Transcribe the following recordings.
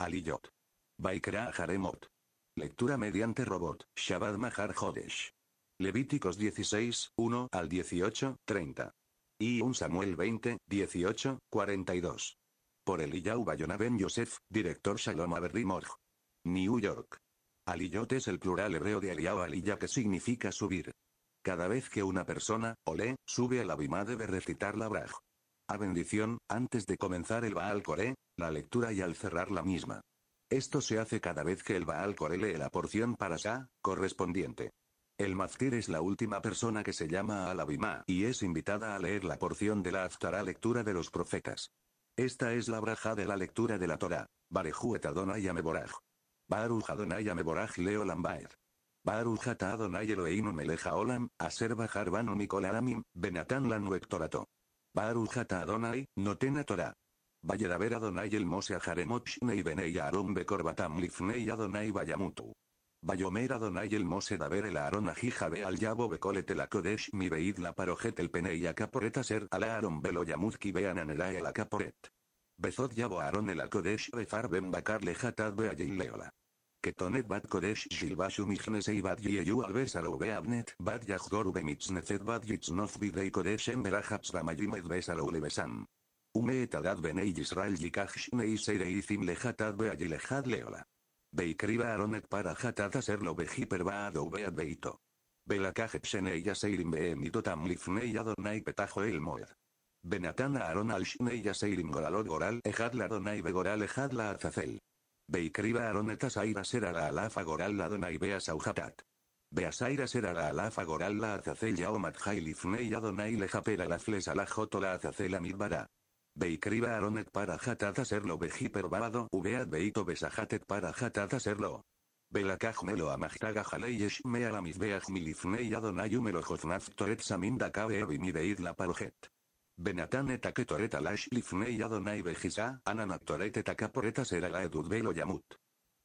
Aliyot. Baikra Haremot. Lectura mediante robot, Shabbat Mahar Jodesh. Levíticos 16, 1 al 18, 30. Y un Samuel 20, 18, 42. Por Eliyahu Bayonaben Yosef, director Shalom Morj, New York. Aliyot es el plural hebreo de Aliyahu Aliya que significa subir. Cada vez que una persona, ole, sube a la bima debe recitar la Braj. A bendición, antes de comenzar el Baal Coré, la lectura y al cerrar la misma. Esto se hace cada vez que el Baal lee la porción para Sa, correspondiente. El Maftir es la última persona que se llama al y es invitada a leer la porción de la Aftara lectura de los profetas. Esta es la braja de la lectura de la Torah. Barejuet Adonai Ameboraj. Baruj Adonai Ameboraj Leo Lambaer. Baruch Adonai Eloheinu Meleja Olam, Aser Bajar Banu Benatan Lanu Adonai, Notena Torah ver Adonai el Mose a y Benei Aaron Bekorbatam Lifnei Adonai Vayamutu. Vayomer Adonai el Mose ver el Aaron a Jijabe al Yabo bekolete la kodesh mi Beid la Parojet el Penei a ser al Aaron Belo Yamutki Bean el el Caporet. Bezod Yabo Aaron el kodesh Befar Ben Bakar a Jin Leola. Ketonet bat kodesh shilbashu mijnesei bat yeyu albesaro beabnet bat yahdoru bemitznezet bat yitznov bidei kodesh emberahaps Majimed besaro lebesam. Umeetadad Benei Israel seirei Sereizim Lejatad jad Leola. Beikriba Aronet para Hatad Aserlo Behiper Baado be'ad Beito. Belakajet sh'nei Yaseirim Beemitotam Lifnei Adonai Petajo El Moed. aron aron al Shnei Yaseirim Goralot Goral Ejad la Adonai Begoral Ejad la Azazel. Beikriba aronet Etasaira Sera la Alafa Goral la Adonai Beasauhatat. Beasaira será la alafa goral la azacel ya o matjai lifnei adonai lejapera la flesa la joto la azacela midbara. Beikriba aronet para jatada serlo vejiper babado ubeat beito besajatet para jatada serlo. Belakaj melo amajtaga mea me alamizbeaj milifnei melo elojoznaz toret saminda kabe deid la parojet. Benatán que toret alash lifnei adonai bejisa, ananat toret etaka será serala edud velo yamut.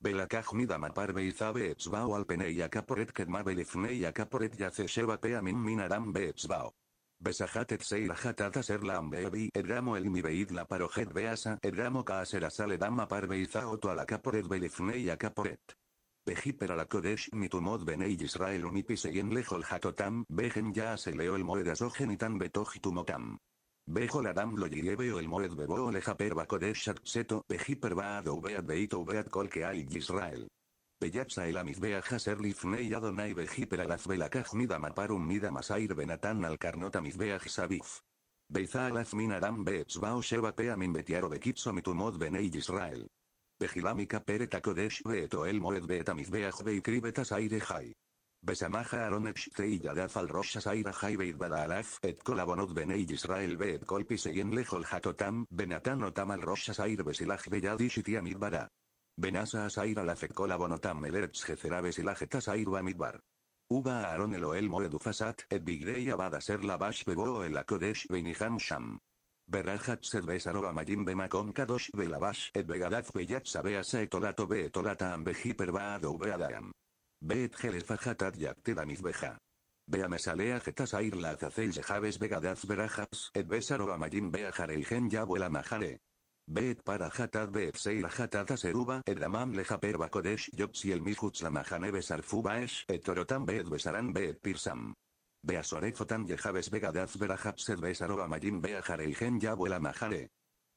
Belakaj midama parbe izabe etzbao alpenei akaporet kedma belifnei akaporet yace sheba peamin minaram be etzbao. Besajatet seirajatat la beebi edramo el mi beid la parojet beasa edramo sale dama parveiza oto la kaporet belefnei a caporet. Vejiper a la Kodesh mitumod benei Israel unipiseyen lejol hatotam vejen ya se leo el moedasogenitan betojitumotam. Bejo la dam lo o el moed bebo lejaper va Kodesh seto behiper va adobeat beito beat kol que al Israel. Peyatsa elamid beaja serlif bejiper adonai bejiperalaf belakaj mida maparum mida masair benatan al mis beaj sabif. Beiza alaf min adam beetzbao sheba min betiaro bekitso mitumod benei Israel. Bejilamika pereta kodesh beetoel moed beetamiz beaj beikribetas aire jai. Besamaja Aaron Yadaf al Rosh Asaira Jaibeit Badalaf et Kolabonot Benei Israel Beet Kolpi Seyen Lejol Hatotam Benatan Otam al Rosh Besilaj beyadishiti amidbara. Benasa asair la afekola bonotam elertz jecerabes y la midbar. Uba aaron el oel moedufasat et bigrey abad ser la bash bebo el akodesh beniham sham. Berajat sed besaroba mayim bemakom kadosh belabash et begadaf beyat sabeasa etolato be etolata ambehiper baado beadayam. Beet gelefajatat yakteda mizbeja. a getasair la azacel yejaves begadaz berajas et besaroba mayim ya yabuela majare. Beet para hatad beet seira hatad aseruba edamam lejaper bakodesh yopsi el mishutz la besar fubaesh etorotam beet besaran beet pirsam. Beasorefotan yejaves begadaz berajapsed besaroba mayim yabuela mahare.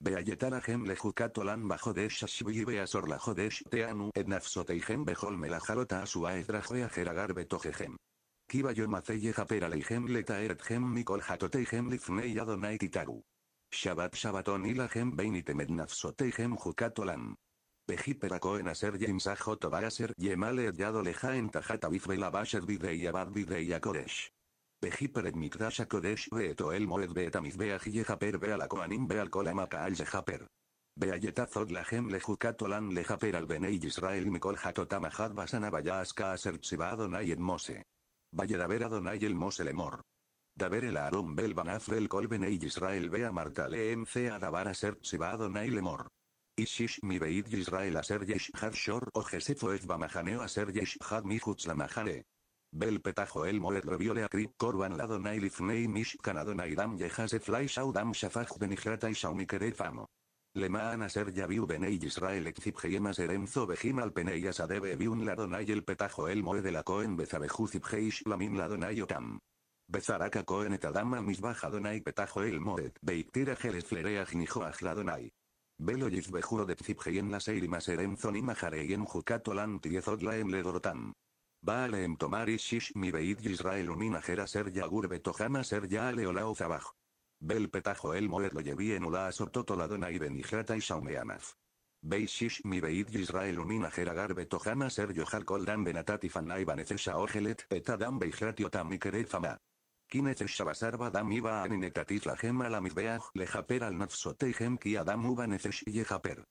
lejukatolan bajodesh bajodeshashvi beasor lajodesh teanu etnafsoteijem bejol melajarota asua jeragar betojejem. Kiba yo maceye japera leijem letaeretjem mikol Shabbat Shabbaton Ilachem Bein nafsote Gem Jukatolam. Pejiper a Aser Yem a Yemale Yado Leja en Tajata la Basher Bidei Abad Bidei Akodesh. Pejiper et Mikdash Akodesh Beeto El Moed Beetamiz Beaj Yehaper Beala Koanim Beal Kolamaka Al Gem le Lahem le Lejaper Al Benei Israel Mikol Jakotamajad Basana Bayaska Aser Tzibadonay Edmose. Valle ver Adonay El Mose Lemor. Daver el Aaron Bel Banath Afrel Colben Israel Bea Marta MC a Ser Adonai Lemor. Ishish mi beid Israel aser yesh had shor o jesefo es bamajaneo aser yesh had mi la majane. Bel petajo el moed reviole akri korban ladonai lifnei mish kanadonai dam yehasef lai shaudam shafaj benihrata ishauni kerefamo. Lemaan aser yaviu benei Israel exib geyemas eremzo al penei asadebe viun ladonai el petajo el moed de la coen bezabejuzib lamin ladonai otam. Bezaraka en etadama misbaja donai petajo el moed beiktira geles flerea gnijo donai. Velo yizbejuro de en la seirima serenzon y majareyen jukatolan dorotan ledorotam. en em tomar shish mi beid Israel unina jera ser yagur tojama ser ya aleolao zabaj. Bel petajo el moed lo lleví en ula la donai benijrata y Saumeamaz. Beishish mi beid Israel unina jeragar tojama ser yohar benatati fanai etadam y Dam iba aninetatis la gema la mitbeah lejaper al gem ki adam uba nefesh yejaper.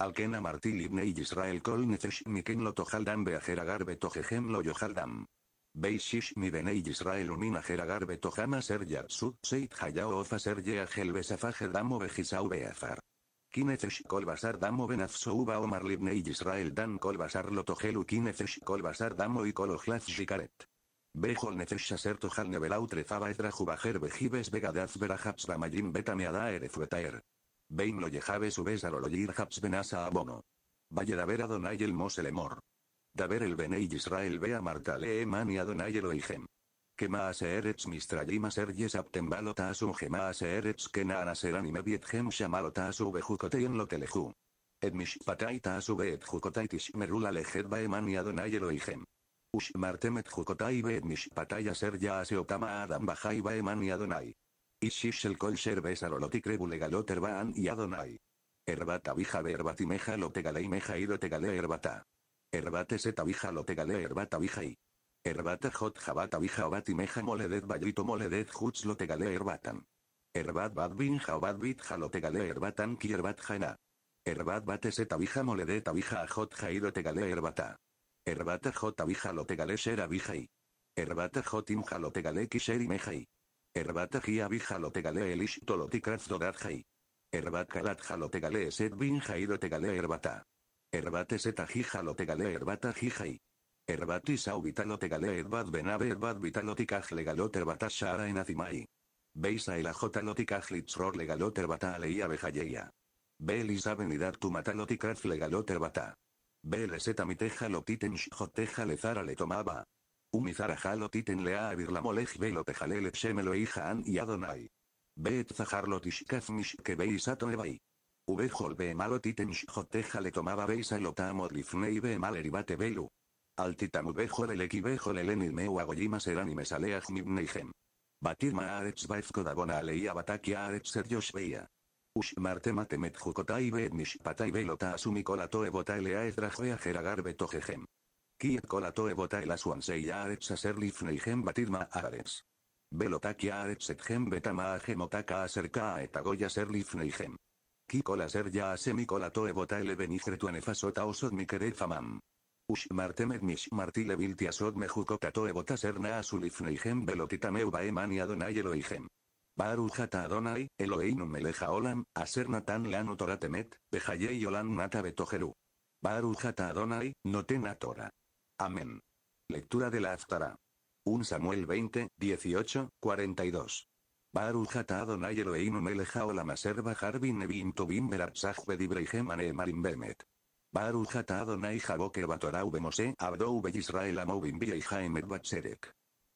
Alkena Martí amartil Israel kol nefesh miken lo tojaldam agar betojehem lo yojaldam. Beishish mi benei Israel unin beto betojama ser yatsud seit hayao ofa ser yeagel besafaje damo bejisau beazar. Kinetesh kol basar damo benafso uba omar libne Israel dan kol basar lo tojelu Kinefesh kol basar damo y kol shikaret. Bejol necesha ser tojal nevelau trezaba vejibes bajer vejives vegadaz verajabs bamayim betameada Fuetaer. Bein lo subes benasa abono. Valle daver adonai el mos el Daver el benei Israel vea martale eman y adonai el que maase eretz mistrayim aser yesaptem gema ase eretz kenaan y mebiet gem shamalotasu en lo teleju. Et mishpatai tasu beet merula tishmerula lehet baeman y adonai Ushmartemet Jukotai Beet ya Aser Seotama Adam Bajai Baeman y Adonai. el Kol Servesarolotikre Bulegaloter Erbaan y Adonai. Erbata Bija Berbatimeja Lotegalei Meja Ido Tegale erbata. Erbate Seta Bija Lotegale Erbata Bijai. Erbata Jot Jabata Bija Obatimeja Moledet Bayito Moledet Juts Lotegale Erbatan. Erbat Bad Binja Obad Bitja jalotegale erbatan Ki erbat Jana. Erbat Bate Seta Bija Moledet Abija Ajot Jaido Tegale Erbater J. Vijalotégales era Vijay. Erbater J. Imjalotégale Kiseri Mejay. Erbater Gia Elish Tolotikraz Jalotegale Set Bin lo Tegale Erbata. Seta jijalotegale Erbata Jijay. Erbatis Aubitano Tegale Erbat Benave Erbat Legalot Shara Azimai. Beisa el AJ Litzror Legalot Erbata Aleia Bejayeya. Belis Avenidad Tumatanotikraz Legalot Erbata mi teja lo titen teja zara le tomaba. Umizara jalo titen lea abir la molej velo tejalele lo hija an y adonai. zahar zaharlo tishkaf que veis atonevai. Ubejol be malo titen teja le tomaba veis alotamo lifnei be maleribate velu. Al titan del equibejo lelen meu agoyima serán y Batirma gem Batir baezko dabona aleia batakia arets veía. Ushmarte mate metjukotai bet mishpatai velota asumi kolatoe e a aedrajea jeragar betojejem. Kiet kolatoe botaela suansei aarets aser lifneijem batirma aarets. Velotaki aarets etjem betama ajemotaka aserka aetagoya ser lifneijem. Kikola ser ya asemi kolatoe botaele benijretuanefasota osod mikerefamam. Ushmartemet mishmartile viltiasod mejukotatoe serna asulifneijem velotitameu Baruch Adonai, Eloheinu Meleja Olam, Aser Natan Lanu Toratemet, Pejayei Olam Nata Betojeru. Baruch Adonai, Notena Torah. Amén. Lectura de la Aftara. 1 Samuel 20, 18, 42. Baruch Adonai Eloheinu Meleja Olam Aser Bajar Bin Nebim Tobim Geman Bedibreihem Marim Bemet. Baruch Adonai jaboque Batorau Bemose Abdou Israel y Batserek.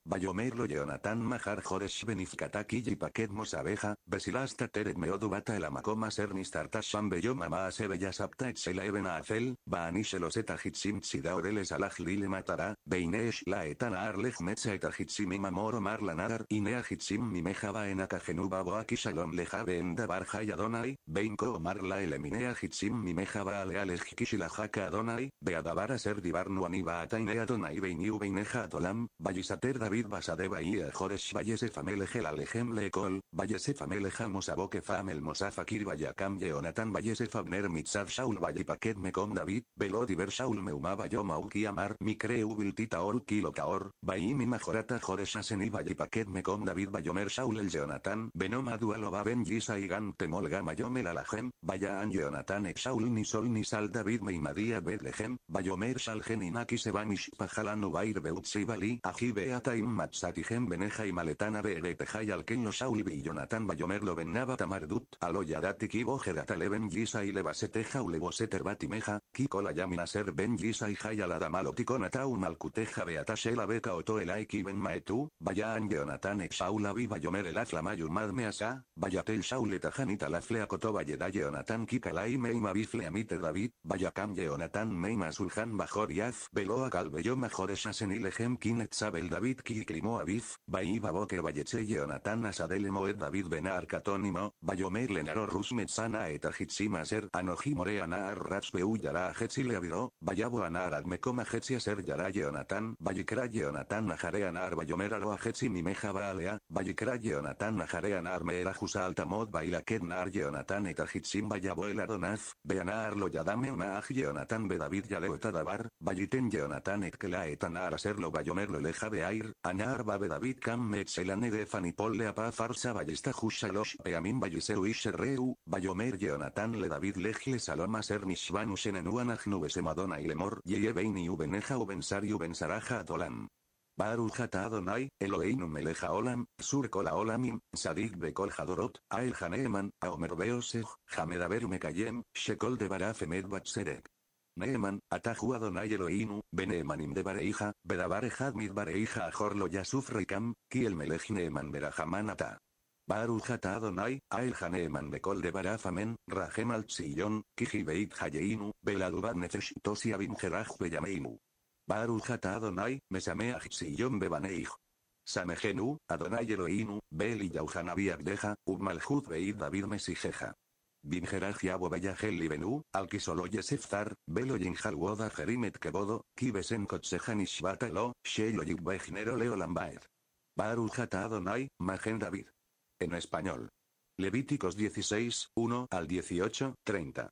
Bayomerlo Jonathan Mahar Joresh Benifkataki y Paquet Mosabeja, Besilasta Teret Meodubata Bata el Amacoma Sernis Mamá, Beyoma Maase se Apta Etsela Ebena Acel, Baanish Loseta Hitsim matará, Alaj Lile Matara, Beinesh La Etana Arlej Metza Eta Hitsim Imamoro Marlanadar Inea Hitsim Mimeja Baenaka Genuba Boaki Kishalom Lejabe Enda Barja y Adonai, Beinko La Eleminea Hitsim Mimeja Baaleales Jikishilajaka Adonai, Beadabara Ser Divarnu Aniba Inea Adonai Beiniu Beineja Adolam, Bayisater David David a y Jores Vallese Fameleje la Le Col, Vallese Fameleja Mosaboke Famel Mosafakir Vallacam Yeonatan Vallese Fabner Mitzav Shaul Vallipaket con David, Velodiver Shaul Meuma Yo Amar Mikreu Viltita Ol Kilo Kaor, Vaimi Majorata Jores Aseni Vallipaket Mekom David Bayomer Shaul El Yeonatan, Benoma Dualo Ben Gisa y Gante Molga Mayomel Alajem, Vayan Yeonatan Shaul ni Sol ni Sal David Meimadia bedlehem Bayomer Shalgen Inaki Sebanish Pajalan Ubair Beutsi Bali Ajibeata y Jim Matsati Gen Beneja y Maletana Beretejay Alkenlo Shaulbi y Jonathan Bayomerlo Benaba Tamardut Aloya Dati Kibo Leben Gisa y Levaseteja Uleboseter Batimeja, la Yamina Ser Ben Gisa y Hayaladamalo Tikonatau beata Beatashela Beca Otoelai ben Maetu, Bayaan Jonathan Exaula Viva Yomer el Mayumad Measa Bayatel Shauletajanita Laflea Kotoba Yeda Jonathan y Meima Bifle Amite David, Bayakam Jonathan Meima Sulhan Bajor Yaz Beloa Calbello Majores Asenile Gem Kinet David Ki Klimoavif, Valleche Jonathan Asadele Moed David Benar Katónimo, Bayomer Lenaro Rusmetsana Etahitzimaser Anojimore Anar Ratsbeu Yara Hetzile Aviro, Bayabo Anar Admekoma Ser Yara Jonathan, Bayikra Jonathan Najare Anar Bayomer Aloa Hetzimeja Baalea, Bayikra Jonathan Najare Anar Meera Jusaltamod Bailaket Nar Jonathan etajitsim Bayabo El Adonaz, Beanar Lo Yadame Unaaj Jonathan Bedavid Yaleo Tadabar, Bayiten Jonathan Etkela Etanar Aserlo Bayomer Leja Beair, anar Babe David Cam Mexelane de Fanipol Apa Farsa Ballesta Hushalosh Peamin Balliseru Isherreu, Bayomer Jonathan Le David Legle Saloma Sernishvanu Shenenuan Nubes Madonna y Lemor Yeyebeini Ubeneja Ubensari Ubensaraja Dolan. Baruch Adonai, Eloheinu Meleja Olam, Sur Kola Olamim, Sadik Bekol Hadorot, Ael Haneeman, Aomer Mekayem, Shekol de Neeman, Atahu Adonai inu, Beneemanim de Bareija, Bedabar Hadmid Bareija Ajorlo Yasuf Rekam, Kiel Melech Neeman Berahaman Ata. Baruch Adonai, Ael Bekol de Barafamen, Rahem Al Tzillon, Kijibeit Hayeinu, Beladubat Nefeshitosi Beyameinu. Adonai, Mesameach Tzillon Bebaneij. Samejenu, Adonai inu, Beli y Yauhanabi David Mesijeja. Vingeraj Yabo Bayagel Ibenu, Alkisolo Yeseftar, Velo woda Jerimet Kebodo, Kibesen lo, lo, Sheyo Yigbejnero Leo Lambaed. Barujata Adonai, Magen David. En español. Levíticos 16, 1 al 18, 30.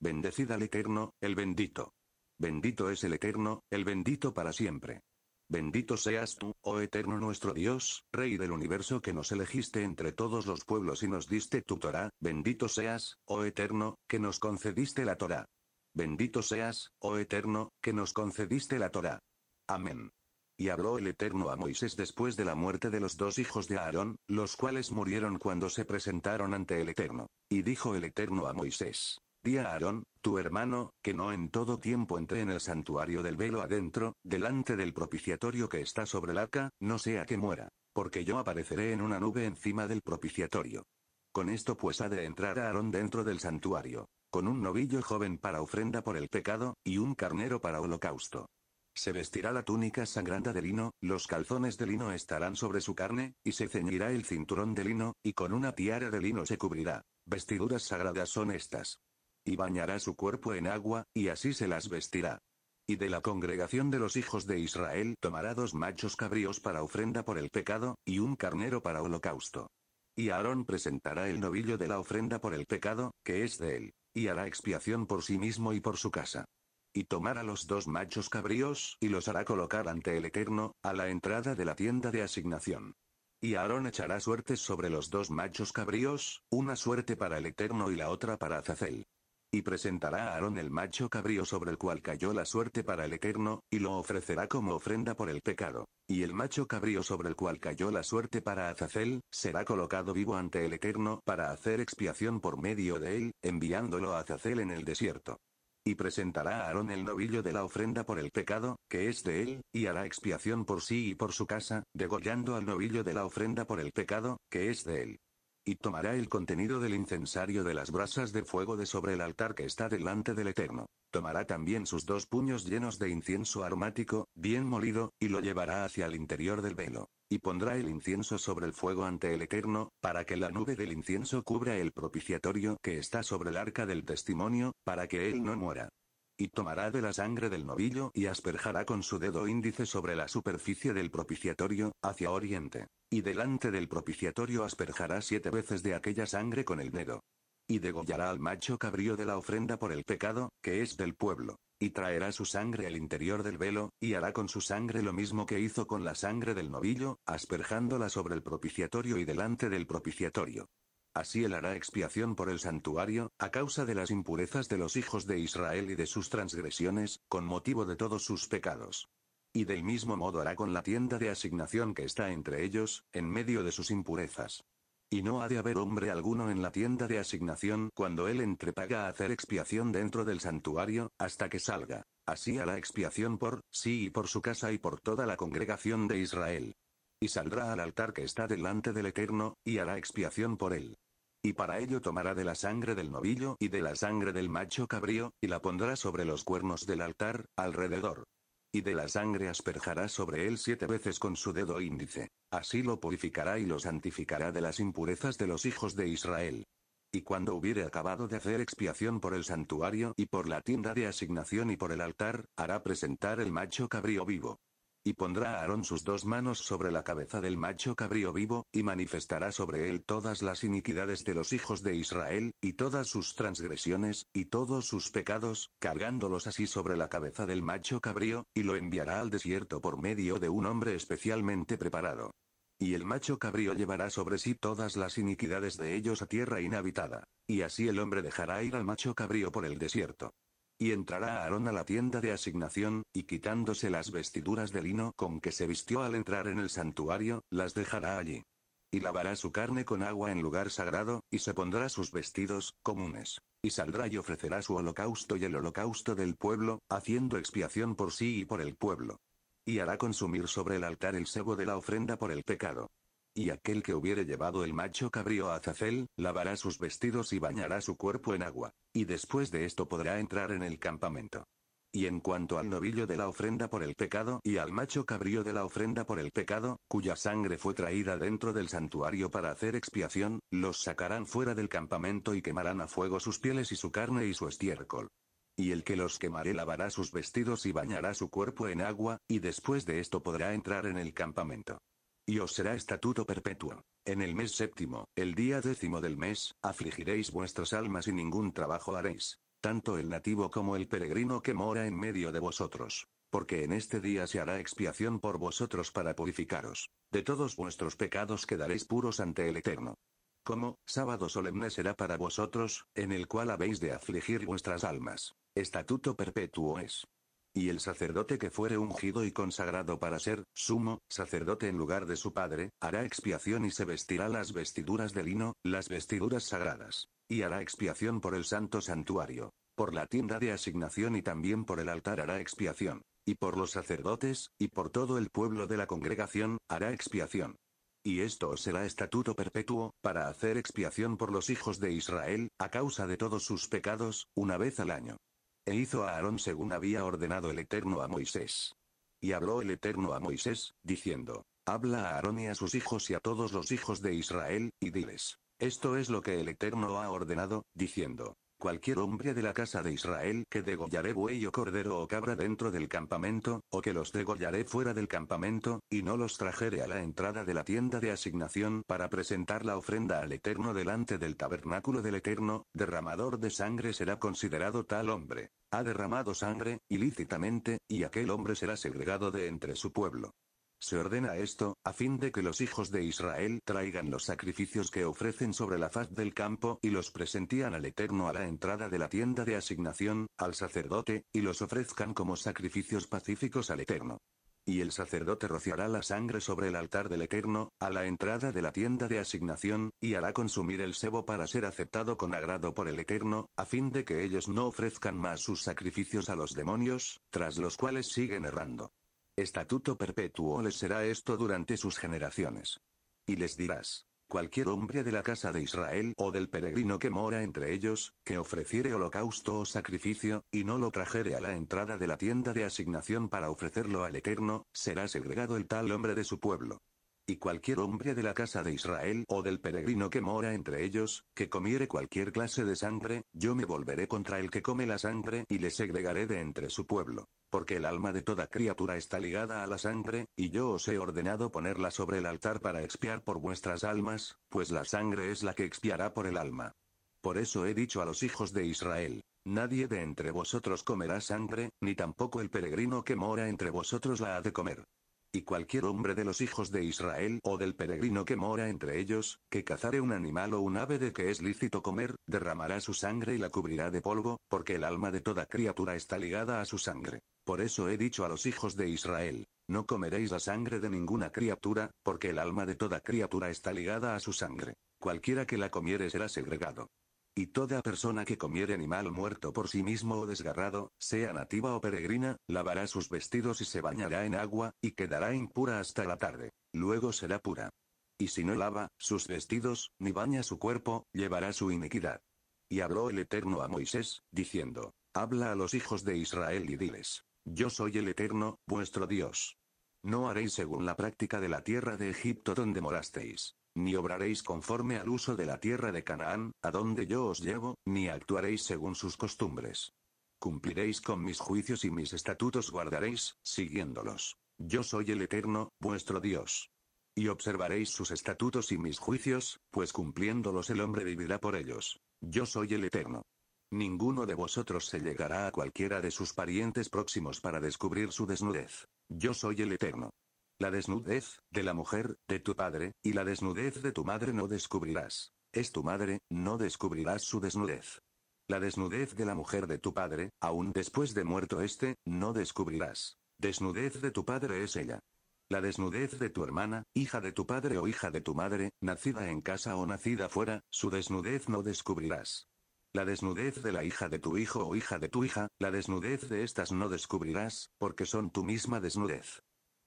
Bendecid al Eterno, el bendito. Bendito es el Eterno, el bendito para siempre. Bendito seas tú, oh eterno nuestro Dios, Rey del universo que nos elegiste entre todos los pueblos y nos diste tu Torah, bendito seas, oh eterno, que nos concediste la Torah. Bendito seas, oh eterno, que nos concediste la Torah. Amén. Y habló el Eterno a Moisés después de la muerte de los dos hijos de Aarón, los cuales murieron cuando se presentaron ante el Eterno. Y dijo el Eterno a Moisés, Di a Aarón, tu hermano, que no en todo tiempo entre en el santuario del velo adentro, delante del propiciatorio que está sobre el arca, no sea que muera. Porque yo apareceré en una nube encima del propiciatorio. Con esto pues ha de entrar Aarón dentro del santuario, con un novillo joven para ofrenda por el pecado, y un carnero para holocausto. Se vestirá la túnica sangrante de lino, los calzones de lino estarán sobre su carne, y se ceñirá el cinturón de lino, y con una tiara de lino se cubrirá. Vestiduras sagradas son estas y bañará su cuerpo en agua, y así se las vestirá. Y de la congregación de los hijos de Israel tomará dos machos cabríos para ofrenda por el pecado, y un carnero para holocausto. Y Aarón presentará el novillo de la ofrenda por el pecado, que es de él, y hará expiación por sí mismo y por su casa. Y tomará los dos machos cabríos, y los hará colocar ante el Eterno, a la entrada de la tienda de asignación. Y Aarón echará suertes sobre los dos machos cabríos, una suerte para el Eterno y la otra para Azazel. Y presentará a Aarón el macho cabrío sobre el cual cayó la suerte para el Eterno, y lo ofrecerá como ofrenda por el pecado. Y el macho cabrío sobre el cual cayó la suerte para Azazel, será colocado vivo ante el Eterno para hacer expiación por medio de él, enviándolo a Azazel en el desierto. Y presentará a Aarón el novillo de la ofrenda por el pecado, que es de él, y hará expiación por sí y por su casa, degollando al novillo de la ofrenda por el pecado, que es de él y tomará el contenido del incensario de las brasas de fuego de sobre el altar que está delante del Eterno. Tomará también sus dos puños llenos de incienso aromático, bien molido, y lo llevará hacia el interior del velo. Y pondrá el incienso sobre el fuego ante el Eterno, para que la nube del incienso cubra el propiciatorio que está sobre el arca del testimonio, para que él no muera. Y tomará de la sangre del novillo y asperjará con su dedo índice sobre la superficie del propiciatorio, hacia oriente. Y delante del propiciatorio asperjará siete veces de aquella sangre con el dedo. Y degollará al macho cabrío de la ofrenda por el pecado, que es del pueblo. Y traerá su sangre al interior del velo, y hará con su sangre lo mismo que hizo con la sangre del novillo, asperjándola sobre el propiciatorio y delante del propiciatorio. Así él hará expiación por el santuario, a causa de las impurezas de los hijos de Israel y de sus transgresiones, con motivo de todos sus pecados. Y del mismo modo hará con la tienda de asignación que está entre ellos, en medio de sus impurezas. Y no ha de haber hombre alguno en la tienda de asignación cuando él entrepaga a hacer expiación dentro del santuario, hasta que salga. Así hará expiación por, sí y por su casa y por toda la congregación de Israel. Y saldrá al altar que está delante del Eterno, y hará expiación por él. Y para ello tomará de la sangre del novillo y de la sangre del macho cabrío, y la pondrá sobre los cuernos del altar, alrededor. Y de la sangre asperjará sobre él siete veces con su dedo índice. Así lo purificará y lo santificará de las impurezas de los hijos de Israel. Y cuando hubiere acabado de hacer expiación por el santuario y por la tienda de asignación y por el altar, hará presentar el macho cabrío vivo. Y pondrá Aarón sus dos manos sobre la cabeza del macho cabrío vivo, y manifestará sobre él todas las iniquidades de los hijos de Israel, y todas sus transgresiones, y todos sus pecados, cargándolos así sobre la cabeza del macho cabrío, y lo enviará al desierto por medio de un hombre especialmente preparado. Y el macho cabrío llevará sobre sí todas las iniquidades de ellos a tierra inhabitada. Y así el hombre dejará ir al macho cabrío por el desierto. Y entrará Aarón a la tienda de asignación, y quitándose las vestiduras de lino con que se vistió al entrar en el santuario, las dejará allí. Y lavará su carne con agua en lugar sagrado, y se pondrá sus vestidos comunes. Y saldrá y ofrecerá su holocausto y el holocausto del pueblo, haciendo expiación por sí y por el pueblo. Y hará consumir sobre el altar el sebo de la ofrenda por el pecado y aquel que hubiere llevado el macho cabrío a Azazel, lavará sus vestidos y bañará su cuerpo en agua, y después de esto podrá entrar en el campamento. Y en cuanto al novillo de la ofrenda por el pecado y al macho cabrío de la ofrenda por el pecado, cuya sangre fue traída dentro del santuario para hacer expiación, los sacarán fuera del campamento y quemarán a fuego sus pieles y su carne y su estiércol. Y el que los quemaré lavará sus vestidos y bañará su cuerpo en agua, y después de esto podrá entrar en el campamento y os será estatuto perpetuo. En el mes séptimo, el día décimo del mes, afligiréis vuestras almas y ningún trabajo haréis, tanto el nativo como el peregrino que mora en medio de vosotros. Porque en este día se hará expiación por vosotros para purificaros. De todos vuestros pecados quedaréis puros ante el Eterno. Como, sábado solemne será para vosotros, en el cual habéis de afligir vuestras almas. Estatuto perpetuo es. Y el sacerdote que fuere ungido y consagrado para ser, sumo, sacerdote en lugar de su padre, hará expiación y se vestirá las vestiduras de lino, las vestiduras sagradas. Y hará expiación por el santo santuario, por la tienda de asignación y también por el altar hará expiación. Y por los sacerdotes, y por todo el pueblo de la congregación, hará expiación. Y esto será estatuto perpetuo, para hacer expiación por los hijos de Israel, a causa de todos sus pecados, una vez al año. E hizo a Aarón según había ordenado el Eterno a Moisés. Y habló el Eterno a Moisés, diciendo, Habla a Aarón y a sus hijos y a todos los hijos de Israel, y diles, esto es lo que el Eterno ha ordenado, diciendo, Cualquier hombre de la casa de Israel que degollaré buey o cordero o cabra dentro del campamento, o que los degollaré fuera del campamento, y no los trajere a la entrada de la tienda de asignación para presentar la ofrenda al Eterno delante del tabernáculo del Eterno, derramador de sangre será considerado tal hombre. Ha derramado sangre, ilícitamente, y aquel hombre será segregado de entre su pueblo. Se ordena esto, a fin de que los hijos de Israel traigan los sacrificios que ofrecen sobre la faz del campo y los presentían al Eterno a la entrada de la tienda de asignación, al sacerdote, y los ofrezcan como sacrificios pacíficos al Eterno. Y el sacerdote rociará la sangre sobre el altar del Eterno, a la entrada de la tienda de asignación, y hará consumir el sebo para ser aceptado con agrado por el Eterno, a fin de que ellos no ofrezcan más sus sacrificios a los demonios, tras los cuales siguen errando. Estatuto perpetuo les será esto durante sus generaciones. Y les dirás, cualquier hombre de la casa de Israel o del peregrino que mora entre ellos, que ofreciere holocausto o sacrificio, y no lo trajere a la entrada de la tienda de asignación para ofrecerlo al Eterno, será segregado el tal hombre de su pueblo y cualquier hombre de la casa de Israel o del peregrino que mora entre ellos, que comiere cualquier clase de sangre, yo me volveré contra el que come la sangre y le segregaré de entre su pueblo. Porque el alma de toda criatura está ligada a la sangre, y yo os he ordenado ponerla sobre el altar para expiar por vuestras almas, pues la sangre es la que expiará por el alma. Por eso he dicho a los hijos de Israel, nadie de entre vosotros comerá sangre, ni tampoco el peregrino que mora entre vosotros la ha de comer. Y cualquier hombre de los hijos de Israel o del peregrino que mora entre ellos, que cazare un animal o un ave de que es lícito comer, derramará su sangre y la cubrirá de polvo, porque el alma de toda criatura está ligada a su sangre. Por eso he dicho a los hijos de Israel, no comeréis la sangre de ninguna criatura, porque el alma de toda criatura está ligada a su sangre. Cualquiera que la comiere será segregado. Y toda persona que comiere animal muerto por sí mismo o desgarrado, sea nativa o peregrina, lavará sus vestidos y se bañará en agua, y quedará impura hasta la tarde. Luego será pura. Y si no lava sus vestidos, ni baña su cuerpo, llevará su iniquidad. Y habló el Eterno a Moisés, diciendo, Habla a los hijos de Israel y diles, Yo soy el Eterno, vuestro Dios. No haréis según la práctica de la tierra de Egipto donde morasteis ni obraréis conforme al uso de la tierra de Canaán, a donde yo os llevo, ni actuaréis según sus costumbres. Cumpliréis con mis juicios y mis estatutos guardaréis, siguiéndolos. Yo soy el Eterno, vuestro Dios. Y observaréis sus estatutos y mis juicios, pues cumpliéndolos el hombre vivirá por ellos. Yo soy el Eterno. Ninguno de vosotros se llegará a cualquiera de sus parientes próximos para descubrir su desnudez. Yo soy el Eterno. La desnudez, de la mujer, de tu padre, y la desnudez de tu madre no descubrirás. Es tu madre, no descubrirás su desnudez. La desnudez de la mujer de tu padre, aun después de muerto éste, no descubrirás. Desnudez de tu padre es ella. La desnudez de tu hermana, hija de tu padre o hija de tu madre, nacida en casa o nacida fuera, su desnudez no descubrirás. La desnudez de la hija de tu hijo o hija de tu hija, la desnudez de estas no descubrirás, porque son tu misma desnudez.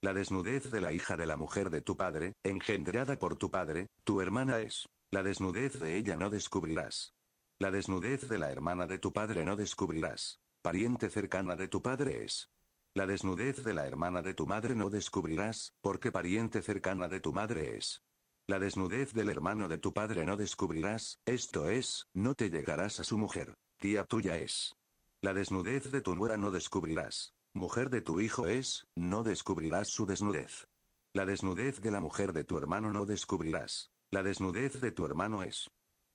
La desnudez de la hija de la mujer de tu padre, engendrada por tu padre, tu hermana es. La desnudez de ella no descubrirás. La desnudez de la hermana de tu padre no descubrirás. Pariente cercana de tu padre es. La desnudez de la hermana de tu madre no descubrirás, porque pariente cercana de tu madre es. La desnudez del hermano de tu padre no descubrirás, esto es, no te llegarás a su mujer. Tía tuya es. La desnudez de tu nuera no descubrirás. Mujer de tu hijo es, no descubrirás su desnudez. La desnudez de la mujer de tu hermano no descubrirás. La desnudez de tu hermano es.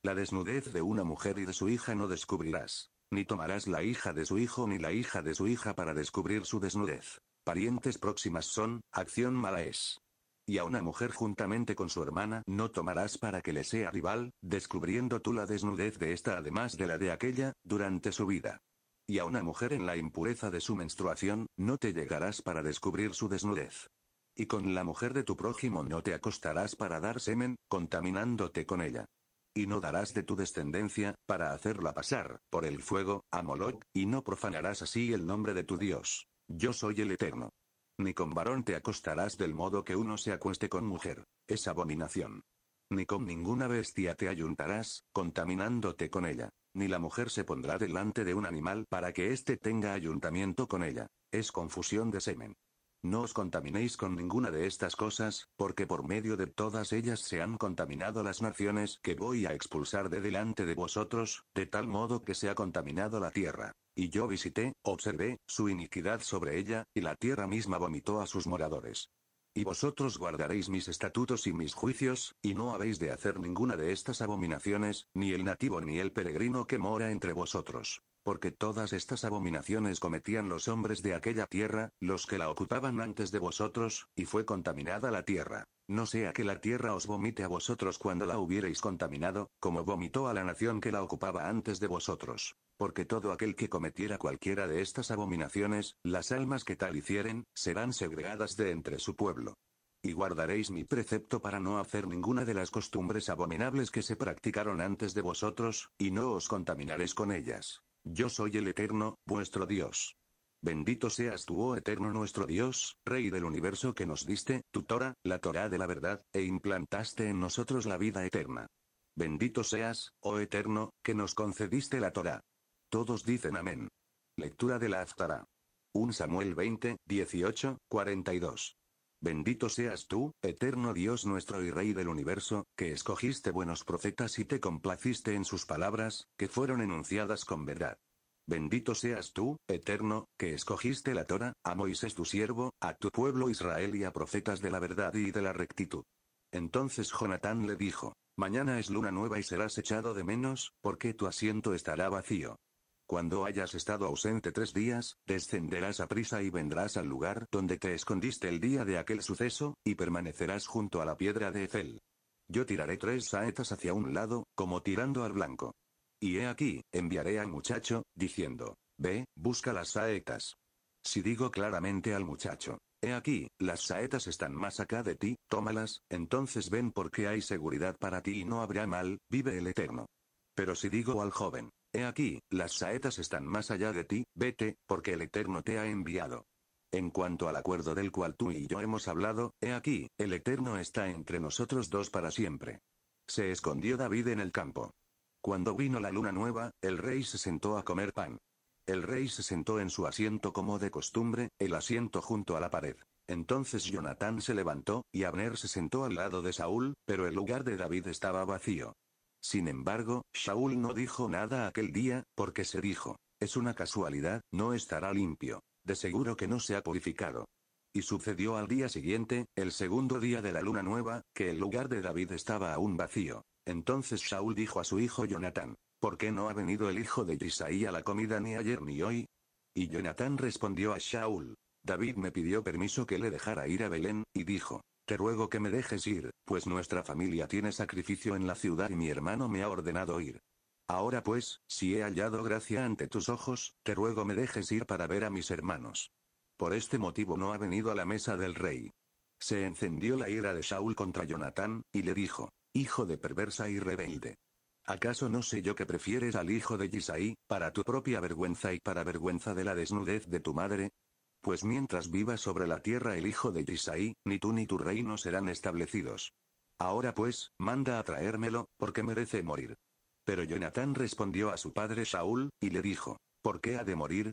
La desnudez de una mujer y de su hija no descubrirás. Ni tomarás la hija de su hijo ni la hija de su hija para descubrir su desnudez. Parientes próximas son, acción mala es. Y a una mujer juntamente con su hermana no tomarás para que le sea rival, descubriendo tú la desnudez de esta además de la de aquella, durante su vida y a una mujer en la impureza de su menstruación, no te llegarás para descubrir su desnudez. Y con la mujer de tu prójimo no te acostarás para dar semen, contaminándote con ella. Y no darás de tu descendencia, para hacerla pasar, por el fuego, a Moloch, y no profanarás así el nombre de tu Dios. Yo soy el Eterno. Ni con varón te acostarás del modo que uno se acueste con mujer. Es abominación. Ni con ninguna bestia te ayuntarás, contaminándote con ella ni la mujer se pondrá delante de un animal para que éste tenga ayuntamiento con ella. Es confusión de semen. No os contaminéis con ninguna de estas cosas, porque por medio de todas ellas se han contaminado las naciones que voy a expulsar de delante de vosotros, de tal modo que se ha contaminado la tierra. Y yo visité, observé, su iniquidad sobre ella, y la tierra misma vomitó a sus moradores. Y vosotros guardaréis mis estatutos y mis juicios, y no habéis de hacer ninguna de estas abominaciones, ni el nativo ni el peregrino que mora entre vosotros porque todas estas abominaciones cometían los hombres de aquella tierra, los que la ocupaban antes de vosotros, y fue contaminada la tierra. No sea que la tierra os vomite a vosotros cuando la hubiereis contaminado, como vomitó a la nación que la ocupaba antes de vosotros. Porque todo aquel que cometiera cualquiera de estas abominaciones, las almas que tal hicieren, serán segregadas de entre su pueblo. Y guardaréis mi precepto para no hacer ninguna de las costumbres abominables que se practicaron antes de vosotros, y no os contaminaréis con ellas. Yo soy el Eterno, vuestro Dios. Bendito seas tú, oh Eterno nuestro Dios, Rey del universo que nos diste, tu Torah, la Torah de la verdad, e implantaste en nosotros la vida eterna. Bendito seas, oh Eterno, que nos concediste la Torah. Todos dicen amén. Lectura de la Aftarah. 1 Samuel 20, 18, 42. Bendito seas tú, eterno Dios nuestro y Rey del universo, que escogiste buenos profetas y te complaciste en sus palabras, que fueron enunciadas con verdad. Bendito seas tú, eterno, que escogiste la Torah, a Moisés tu siervo, a tu pueblo Israel y a profetas de la verdad y de la rectitud. Entonces Jonatán le dijo, Mañana es luna nueva y serás echado de menos, porque tu asiento estará vacío. Cuando hayas estado ausente tres días, descenderás a prisa y vendrás al lugar donde te escondiste el día de aquel suceso, y permanecerás junto a la piedra de Ezel. Yo tiraré tres saetas hacia un lado, como tirando al blanco. Y he aquí, enviaré al muchacho, diciendo, ve, busca las saetas. Si digo claramente al muchacho, he aquí, las saetas están más acá de ti, tómalas, entonces ven porque hay seguridad para ti y no habrá mal, vive el Eterno. Pero si digo al joven, He aquí, las saetas están más allá de ti, vete, porque el Eterno te ha enviado. En cuanto al acuerdo del cual tú y yo hemos hablado, he aquí, el Eterno está entre nosotros dos para siempre. Se escondió David en el campo. Cuando vino la luna nueva, el rey se sentó a comer pan. El rey se sentó en su asiento como de costumbre, el asiento junto a la pared. Entonces Jonatán se levantó, y Abner se sentó al lado de Saúl, pero el lugar de David estaba vacío. Sin embargo, Shaul no dijo nada aquel día, porque se dijo, es una casualidad, no estará limpio. De seguro que no se ha purificado. Y sucedió al día siguiente, el segundo día de la luna nueva, que el lugar de David estaba aún vacío. Entonces Saúl dijo a su hijo Jonatán, ¿por qué no ha venido el hijo de Isaí a la comida ni ayer ni hoy? Y Jonatán respondió a Saúl, David me pidió permiso que le dejara ir a Belén, y dijo, te ruego que me dejes ir, pues nuestra familia tiene sacrificio en la ciudad y mi hermano me ha ordenado ir. Ahora pues, si he hallado gracia ante tus ojos, te ruego me dejes ir para ver a mis hermanos. Por este motivo no ha venido a la mesa del rey. Se encendió la ira de Saúl contra Jonatán, y le dijo, Hijo de perversa y rebelde. ¿Acaso no sé yo que prefieres al hijo de Gisaí, para tu propia vergüenza y para vergüenza de la desnudez de tu madre? Pues mientras viva sobre la tierra el hijo de Isaí, ni tú ni tu reino serán establecidos. Ahora pues, manda a traérmelo, porque merece morir. Pero Jonatán respondió a su padre Saúl, y le dijo, ¿por qué ha de morir?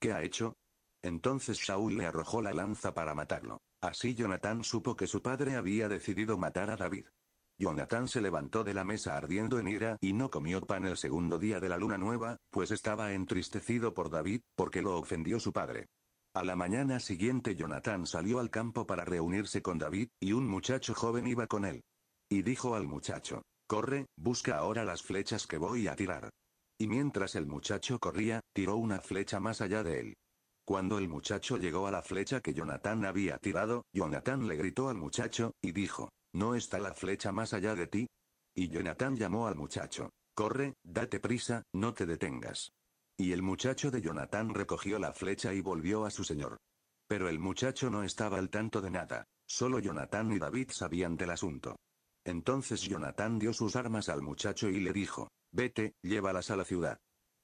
¿Qué ha hecho? Entonces Saúl le arrojó la lanza para matarlo. Así Jonatán supo que su padre había decidido matar a David. Jonatán se levantó de la mesa ardiendo en ira y no comió pan el segundo día de la luna nueva, pues estaba entristecido por David, porque lo ofendió su padre. A la mañana siguiente Jonathan salió al campo para reunirse con David, y un muchacho joven iba con él. Y dijo al muchacho, corre, busca ahora las flechas que voy a tirar. Y mientras el muchacho corría, tiró una flecha más allá de él. Cuando el muchacho llegó a la flecha que Jonathan había tirado, Jonathan le gritó al muchacho, y dijo, ¿no está la flecha más allá de ti? Y Jonathan llamó al muchacho, corre, date prisa, no te detengas. Y el muchacho de Jonathan recogió la flecha y volvió a su señor. Pero el muchacho no estaba al tanto de nada, solo Jonathan y David sabían del asunto. Entonces Jonathan dio sus armas al muchacho y le dijo, vete, llévalas a la ciudad.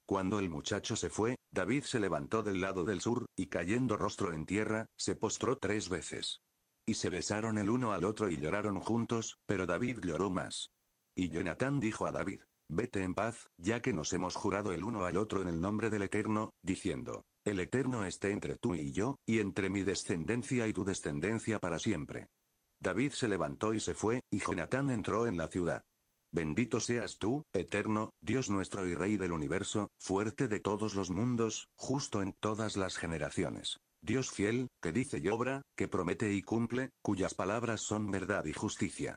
Cuando el muchacho se fue, David se levantó del lado del sur, y cayendo rostro en tierra, se postró tres veces. Y se besaron el uno al otro y lloraron juntos, pero David lloró más. Y Jonatán dijo a David, Vete en paz, ya que nos hemos jurado el uno al otro en el nombre del Eterno, diciendo, el Eterno esté entre tú y yo, y entre mi descendencia y tu descendencia para siempre. David se levantó y se fue, y Jonatán entró en la ciudad. Bendito seas tú, Eterno, Dios nuestro y Rey del universo, fuerte de todos los mundos, justo en todas las generaciones. Dios fiel, que dice y obra, que promete y cumple, cuyas palabras son verdad y justicia.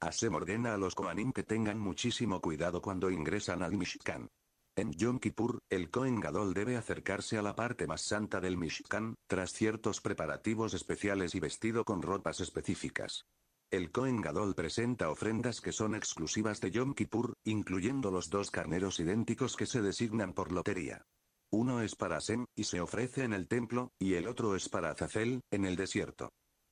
Asem ordena a los Kohanim que tengan muchísimo cuidado cuando ingresan al Mishkan. En Yom Kippur, el Kohen Gadol debe acercarse a la parte más santa del Mishkan, tras ciertos preparativos especiales y vestido con ropas específicas. El Kohen Gadol presenta ofrendas que son exclusivas de Yom Kippur, incluyendo los dos carneros idénticos que se designan por lotería. Uno es para Sem, y se ofrece en el templo, y el otro es para Azazel, en el desierto.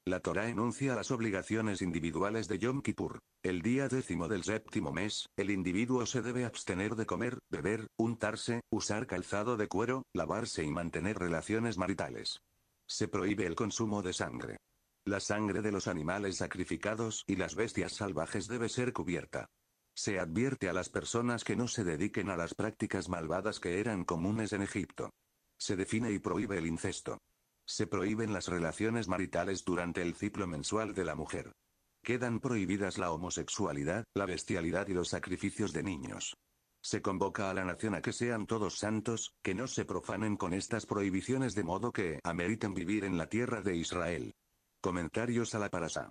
La Torá enuncia las obligaciones individuales de Yom Kippur. El día décimo del séptimo mes, el individuo se debe abstener de comer, beber, untarse, usar calzado de cuero, lavarse y mantener relaciones maritales. Se prohíbe el consumo de sangre. La sangre de los animales sacrificados y las bestias salvajes debe ser cubierta. Se advierte a las personas que no se dediquen a las prácticas malvadas que eran comunes en Egipto. Se define y prohíbe el incesto. Se prohíben las relaciones maritales durante el ciclo mensual de la mujer. Quedan prohibidas la homosexualidad, la bestialidad y los sacrificios de niños. Se convoca a la nación a que sean todos santos, que no se profanen con estas prohibiciones de modo que ameriten vivir en la tierra de Israel. Comentarios a la parasa.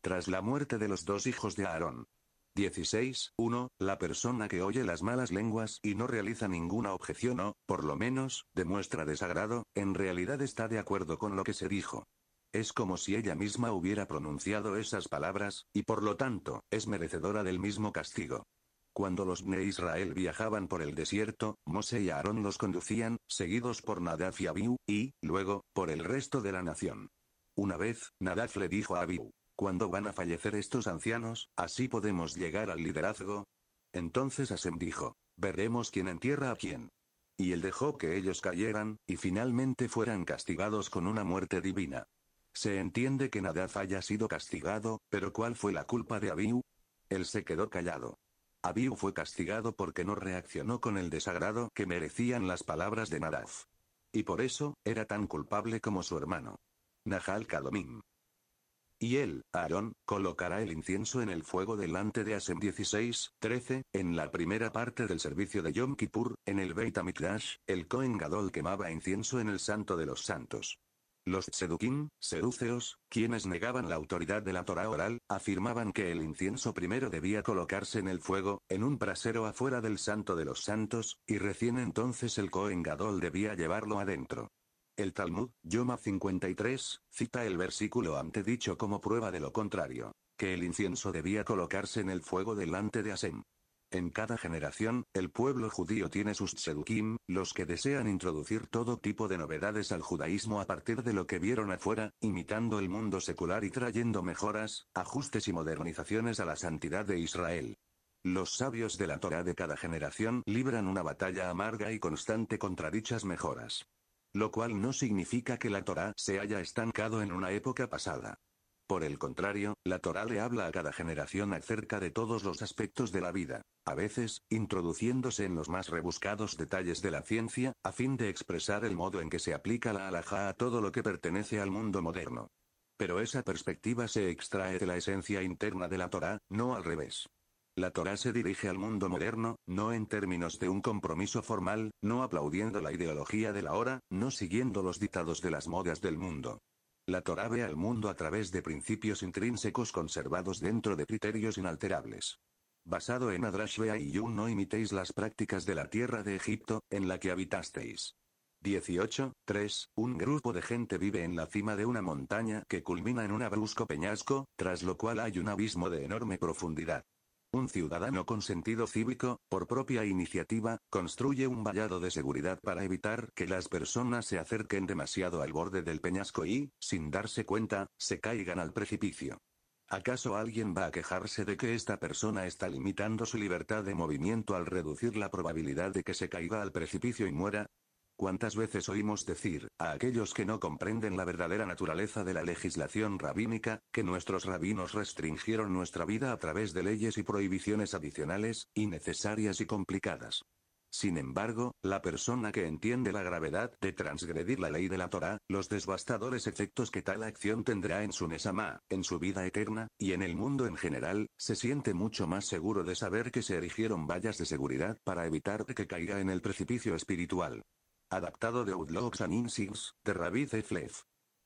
Tras la muerte de los dos hijos de Aarón, 16. 1. La persona que oye las malas lenguas y no realiza ninguna objeción o, por lo menos, demuestra desagrado, en realidad está de acuerdo con lo que se dijo. Es como si ella misma hubiera pronunciado esas palabras, y por lo tanto, es merecedora del mismo castigo. Cuando los de Israel viajaban por el desierto, Mose y Aarón los conducían, seguidos por Nadaf y Abiú, y, luego, por el resto de la nación. Una vez, Nadaf le dijo a Abiú, ¿Cuándo van a fallecer estos ancianos? Así podemos llegar al liderazgo. Entonces Asem dijo, veremos quién entierra a quién. Y él dejó que ellos cayeran, y finalmente fueran castigados con una muerte divina. Se entiende que Nadaz haya sido castigado, pero ¿cuál fue la culpa de Abiu? Él se quedó callado. Abiu fue castigado porque no reaccionó con el desagrado que merecían las palabras de Nadaf. Y por eso, era tan culpable como su hermano. Nahal Kadomim. Y él, Aarón, colocará el incienso en el fuego delante de Asem 16, 13, en la primera parte del servicio de Yom Kippur, en el Beit HaMikdash, el Kohen Gadol quemaba incienso en el Santo de los Santos. Los seduquín, seduceos, quienes negaban la autoridad de la Torah oral, afirmaban que el incienso primero debía colocarse en el fuego, en un brasero afuera del Santo de los Santos, y recién entonces el Kohen Gadol debía llevarlo adentro. El Talmud, Yoma 53, cita el versículo antedicho como prueba de lo contrario, que el incienso debía colocarse en el fuego delante de Asem. En cada generación, el pueblo judío tiene sus tzedukim, los que desean introducir todo tipo de novedades al judaísmo a partir de lo que vieron afuera, imitando el mundo secular y trayendo mejoras, ajustes y modernizaciones a la santidad de Israel. Los sabios de la Torah de cada generación libran una batalla amarga y constante contra dichas mejoras. Lo cual no significa que la Torah se haya estancado en una época pasada. Por el contrario, la Torah le habla a cada generación acerca de todos los aspectos de la vida, a veces, introduciéndose en los más rebuscados detalles de la ciencia, a fin de expresar el modo en que se aplica la alhaja a todo lo que pertenece al mundo moderno. Pero esa perspectiva se extrae de la esencia interna de la Torah, no al revés. La Torah se dirige al mundo moderno, no en términos de un compromiso formal, no aplaudiendo la ideología de la hora, no siguiendo los dictados de las modas del mundo. La Torah ve al mundo a través de principios intrínsecos conservados dentro de criterios inalterables. Basado en Adrash y Yun no imitéis las prácticas de la tierra de Egipto, en la que habitasteis. 18:3 Un grupo de gente vive en la cima de una montaña que culmina en un abrusco peñasco, tras lo cual hay un abismo de enorme profundidad. Un ciudadano con sentido cívico, por propia iniciativa, construye un vallado de seguridad para evitar que las personas se acerquen demasiado al borde del peñasco y, sin darse cuenta, se caigan al precipicio. ¿Acaso alguien va a quejarse de que esta persona está limitando su libertad de movimiento al reducir la probabilidad de que se caiga al precipicio y muera? ¿Cuántas veces oímos decir, a aquellos que no comprenden la verdadera naturaleza de la legislación rabínica, que nuestros rabinos restringieron nuestra vida a través de leyes y prohibiciones adicionales, innecesarias y complicadas? Sin embargo, la persona que entiende la gravedad de transgredir la ley de la Torá, los devastadores efectos que tal acción tendrá en su Nesamá, en su vida eterna, y en el mundo en general, se siente mucho más seguro de saber que se erigieron vallas de seguridad para evitar que caiga en el precipicio espiritual. Adaptado de Outlaws and Insights, de Ravid Eflef.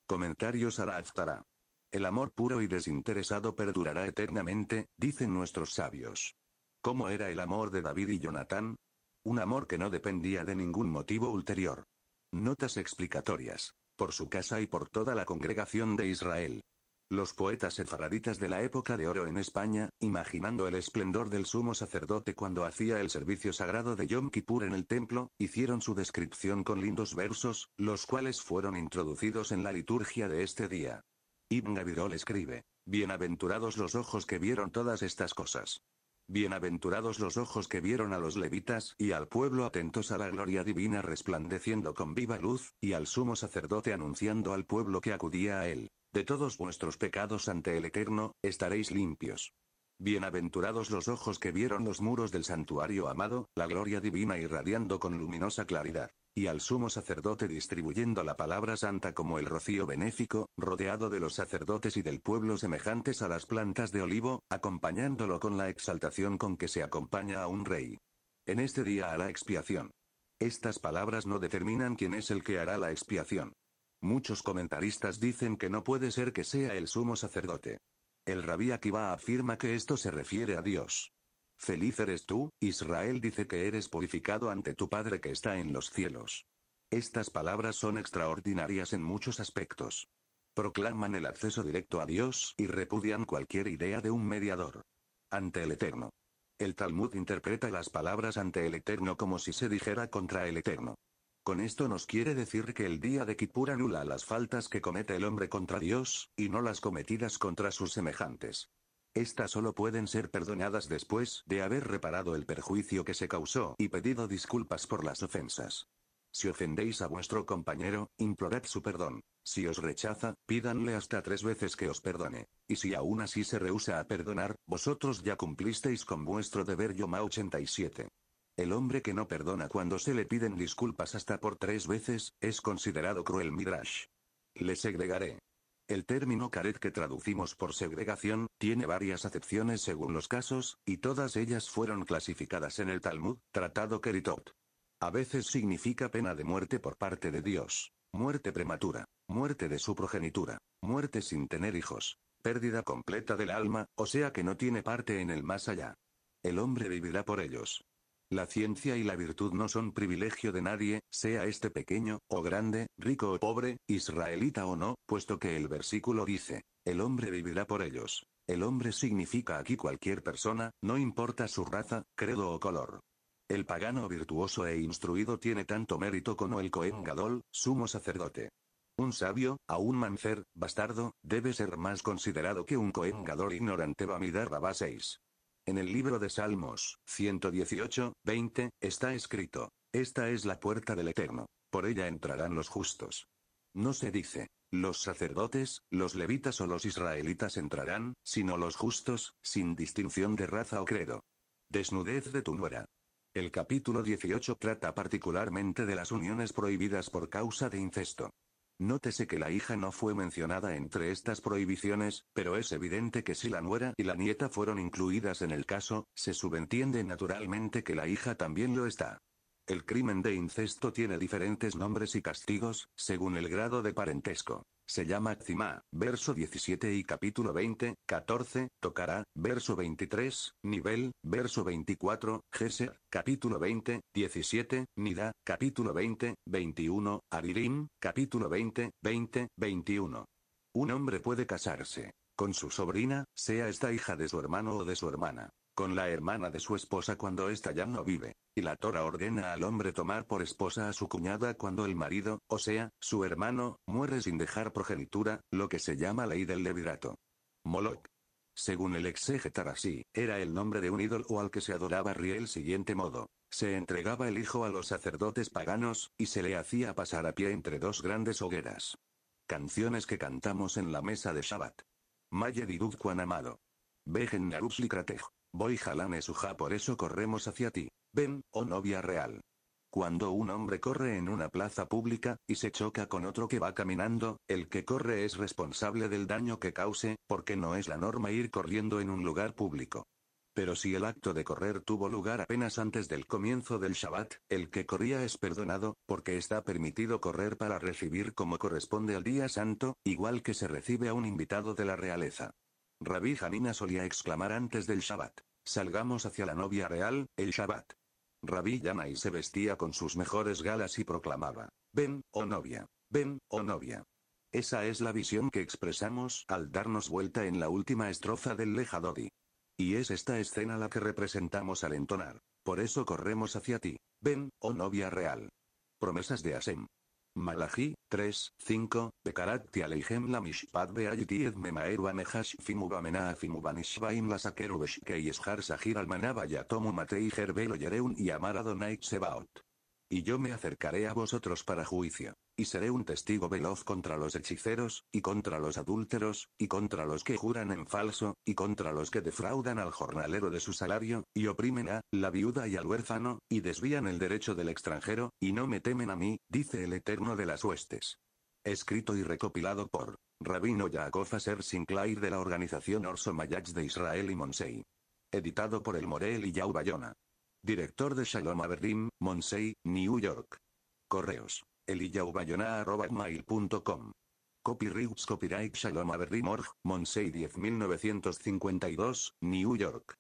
Comentarios Raftara. El amor puro y desinteresado perdurará eternamente, dicen nuestros sabios. ¿Cómo era el amor de David y Jonathan? Un amor que no dependía de ningún motivo ulterior. Notas explicatorias. Por su casa y por toda la congregación de Israel. Los poetas sefaraditas de la época de oro en España, imaginando el esplendor del sumo sacerdote cuando hacía el servicio sagrado de Yom Kippur en el templo, hicieron su descripción con lindos versos, los cuales fueron introducidos en la liturgia de este día. Ibn Gabirol escribe, Bienaventurados los ojos que vieron todas estas cosas. Bienaventurados los ojos que vieron a los levitas y al pueblo atentos a la gloria divina resplandeciendo con viva luz, y al sumo sacerdote anunciando al pueblo que acudía a él. De todos vuestros pecados ante el Eterno, estaréis limpios. Bienaventurados los ojos que vieron los muros del santuario amado, la gloria divina irradiando con luminosa claridad, y al sumo sacerdote distribuyendo la palabra santa como el rocío benéfico, rodeado de los sacerdotes y del pueblo semejantes a las plantas de olivo, acompañándolo con la exaltación con que se acompaña a un rey. En este día hará expiación. Estas palabras no determinan quién es el que hará la expiación. Muchos comentaristas dicen que no puede ser que sea el sumo sacerdote. El rabí Akiva afirma que esto se refiere a Dios. Feliz eres tú, Israel dice que eres purificado ante tu Padre que está en los cielos. Estas palabras son extraordinarias en muchos aspectos. Proclaman el acceso directo a Dios y repudian cualquier idea de un mediador. Ante el Eterno. El Talmud interpreta las palabras ante el Eterno como si se dijera contra el Eterno. Con esto nos quiere decir que el día de Kippur anula las faltas que comete el hombre contra Dios, y no las cometidas contra sus semejantes. Estas solo pueden ser perdonadas después de haber reparado el perjuicio que se causó y pedido disculpas por las ofensas. Si ofendéis a vuestro compañero, implorad su perdón. Si os rechaza, pídanle hasta tres veces que os perdone. Y si aún así se rehúsa a perdonar, vosotros ya cumplisteis con vuestro deber Yoma 87. El hombre que no perdona cuando se le piden disculpas hasta por tres veces, es considerado cruel Midrash. Le segregaré. El término karet que traducimos por segregación, tiene varias acepciones según los casos, y todas ellas fueron clasificadas en el Talmud, tratado Keritot. A veces significa pena de muerte por parte de Dios, muerte prematura, muerte de su progenitura, muerte sin tener hijos, pérdida completa del alma, o sea que no tiene parte en el más allá. El hombre vivirá por ellos. La ciencia y la virtud no son privilegio de nadie, sea este pequeño, o grande, rico o pobre, israelita o no, puesto que el versículo dice, el hombre vivirá por ellos. El hombre significa aquí cualquier persona, no importa su raza, credo o color. El pagano virtuoso e instruido tiene tanto mérito como el Cohen Gadol, sumo sacerdote. Un sabio, a un mancer, bastardo, debe ser más considerado que un Cohen Gadol ignorante Bamidar Rabá 6. En el libro de Salmos, 118, 20, está escrito, Esta es la puerta del Eterno, por ella entrarán los justos. No se dice, los sacerdotes, los levitas o los israelitas entrarán, sino los justos, sin distinción de raza o credo. Desnudez de tu nuera. El capítulo 18 trata particularmente de las uniones prohibidas por causa de incesto. Nótese que la hija no fue mencionada entre estas prohibiciones, pero es evidente que si la nuera y la nieta fueron incluidas en el caso, se subentiende naturalmente que la hija también lo está. El crimen de incesto tiene diferentes nombres y castigos, según el grado de parentesco. Se llama Tzimá, verso 17 y capítulo 20, 14, Tocará, verso 23, Nivel, verso 24, Geser, capítulo 20, 17, Nida, capítulo 20, 21, Aririm, capítulo 20, 20, 21. Un hombre puede casarse con su sobrina, sea esta hija de su hermano o de su hermana con la hermana de su esposa cuando esta ya no vive, y la Tora ordena al hombre tomar por esposa a su cuñada cuando el marido, o sea, su hermano, muere sin dejar progenitura, lo que se llama ley del levirato. Moloch. Según el exégeta así, era el nombre de un ídolo al que se adoraba Riel siguiente modo. Se entregaba el hijo a los sacerdotes paganos, y se le hacía pasar a pie entre dos grandes hogueras. Canciones que cantamos en la mesa de Shabbat. Maye Didud Amado. Vejen Kratej. Voy Jalane Suja por eso corremos hacia ti. Ven, oh novia real. Cuando un hombre corre en una plaza pública, y se choca con otro que va caminando, el que corre es responsable del daño que cause, porque no es la norma ir corriendo en un lugar público. Pero si el acto de correr tuvo lugar apenas antes del comienzo del Shabbat, el que corría es perdonado, porque está permitido correr para recibir como corresponde al día santo, igual que se recibe a un invitado de la realeza. Rabí Jamina solía exclamar antes del Shabbat. Salgamos hacia la novia real, el Shabbat. Rabí y se vestía con sus mejores galas y proclamaba, ven, oh novia, ven, oh novia. Esa es la visión que expresamos al darnos vuelta en la última estrofa del Lejadodi. Y es esta escena la que representamos al entonar. Por eso corremos hacia ti, ven, oh novia real. Promesas de Asem. Malachi, 3, 5, y aleihem la mishpat beayitied memaeru amehashfimu afimu banishvaim lasakeru beshkei eshar sahir almanaba yatomu matei gerbelo yereun y amar y yo me acercaré a vosotros para juicio. Y seré un testigo veloz contra los hechiceros, y contra los adúlteros, y contra los que juran en falso, y contra los que defraudan al jornalero de su salario, y oprimen a la viuda y al huérfano, y desvían el derecho del extranjero, y no me temen a mí, dice el Eterno de las huestes. Escrito y recopilado por Rabino Yaakov Ser Sinclair de la organización Orso Mayach de Israel y Monsei. Editado por el Morel y Yau Bayona. Director de Shalom Aberdim, Monsey, New York. Correos. eliyahubayona.com. Copyrights Copyright Shalom Aberdim Org, Monsey 10952, New York.